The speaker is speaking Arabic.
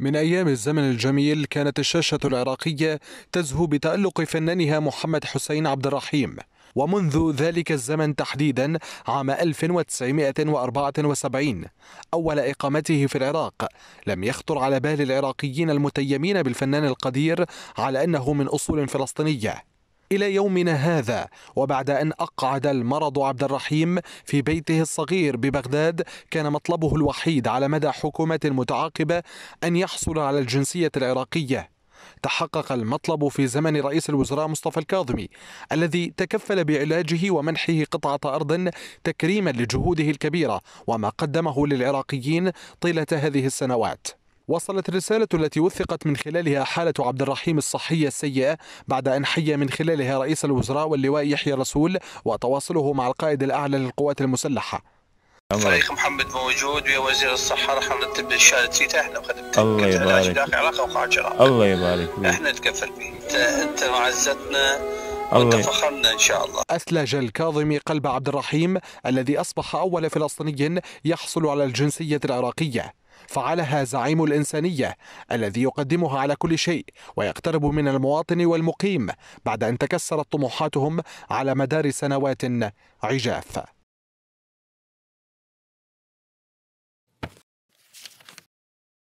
من أيام الزمن الجميل كانت الشاشة العراقية تزهو بتألق فنانها محمد حسين عبد الرحيم ومنذ ذلك الزمن تحديدا عام 1974 أول إقامته في العراق لم يخطر على بال العراقيين المتيمين بالفنان القدير على أنه من أصول فلسطينية إلى يومنا هذا وبعد أن أقعد المرض عبد الرحيم في بيته الصغير ببغداد كان مطلبه الوحيد على مدى حكومة متعاقبة أن يحصل على الجنسية العراقية تحقق المطلب في زمن رئيس الوزراء مصطفى الكاظمي الذي تكفل بعلاجه ومنحه قطعة أرض تكريما لجهوده الكبيرة وما قدمه للعراقيين طيلة هذه السنوات وصلت الرسالة التي وثقت من خلالها حالة عبد الرحيم الصحية السيئة بعد أن حيى من خلالها رئيس الوزراء واللواء يحيى رسول وتواصله مع القائد الأعلى للقوات المسلحة الشيخ محمد موجود ويا وزير الصحة راح نرتب الشهادة تحنا الله يبارك الله يبارك احنا نتكفل به انت انت معزتنا وتفخرنا فخرنا ان شاء الله اثلج الكاظمي قلب عبد الرحيم الذي اصبح اول فلسطيني يحصل على الجنسيه العراقيه فعلها زعيم الإنسانية الذي يقدمها على كل شيء ويقترب من المواطن والمقيم بعد أن تكسرت طموحاتهم على مدار سنوات عجاف